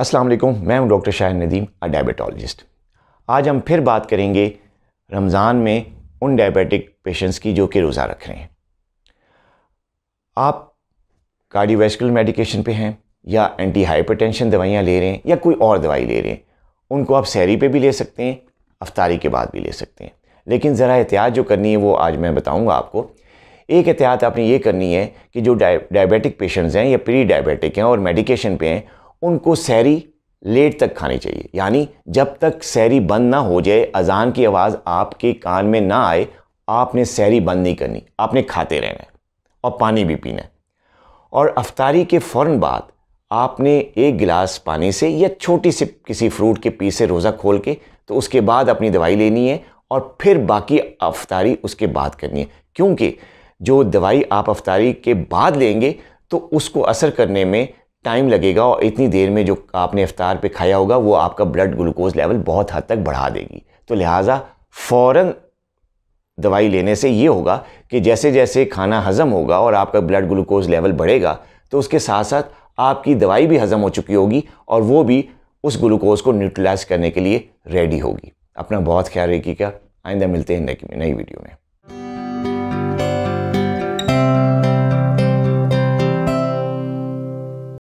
अस्सलाम वालेकुम मैं हूं doctor Shahid Nadeem a diabetologist आज हम फिर बात करेंगे रमज़ान में उन डायबिटिक पेशेंट्स की जो कि रोज़ा रख रहे हैं आप कार्डियोवेस्कुलर मेडिकेशन पे हैं या एंटी हाइपरटेंशन दवाइयाँ ले रहे हैं या कोई और दवाई ले रहे हैं उनको आप सैरी पे भी ले सकते हैं अफ्तारी के बाद भी ले सकते हैं लेकिन ज़रा एहतियात जो करनी है वो आज मैं बताऊँगा आपको एक एहतियात आपने ये करनी है कि जो डायबिटिक पेशेंट्स हैं या प्री डायबिटिक हैं और मेडिकेशन पे हैं उनको सैरी लेट तक खानी चाहिए यानी जब तक सैरी बंद ना हो जाए अजान की आवाज़ आपके कान में ना आए आपने सैरी बंद नहीं करनी आपने खाते रहना है और पानी भी पीना है और अफ्तारी के फ़ौर बाद आपने एक गिलास पानी से या छोटी सी किसी फ्रूट के पीस से रोज़ा खोल के तो उसके बाद अपनी दवाई लेनी है और फिर बाकी अफ्तारी उसके बाद करनी है क्योंकि जो दवाई आप अफ्तारी के बाद लेंगे तो उसको असर करने में टाइम लगेगा और इतनी देर में जो आपने इफ़ार पे खाया होगा वो आपका ब्लड ग्लूकोज लेवल बहुत हद तक बढ़ा देगी तो लिहाजा फ़ौर दवाई लेने से ये होगा कि जैसे जैसे खाना हज़म होगा और आपका ब्लड ग्लूकोज लेवल बढ़ेगा तो उसके साथ साथ आपकी दवाई भी हज़म हो चुकी होगी और वो भी उस ग्लूकोज को न्यूट्रलाइज करने के लिए रेडी होगी अपना बहुत ख्याल रखिएगा आइंदा मिलते हैं नई वीडियो में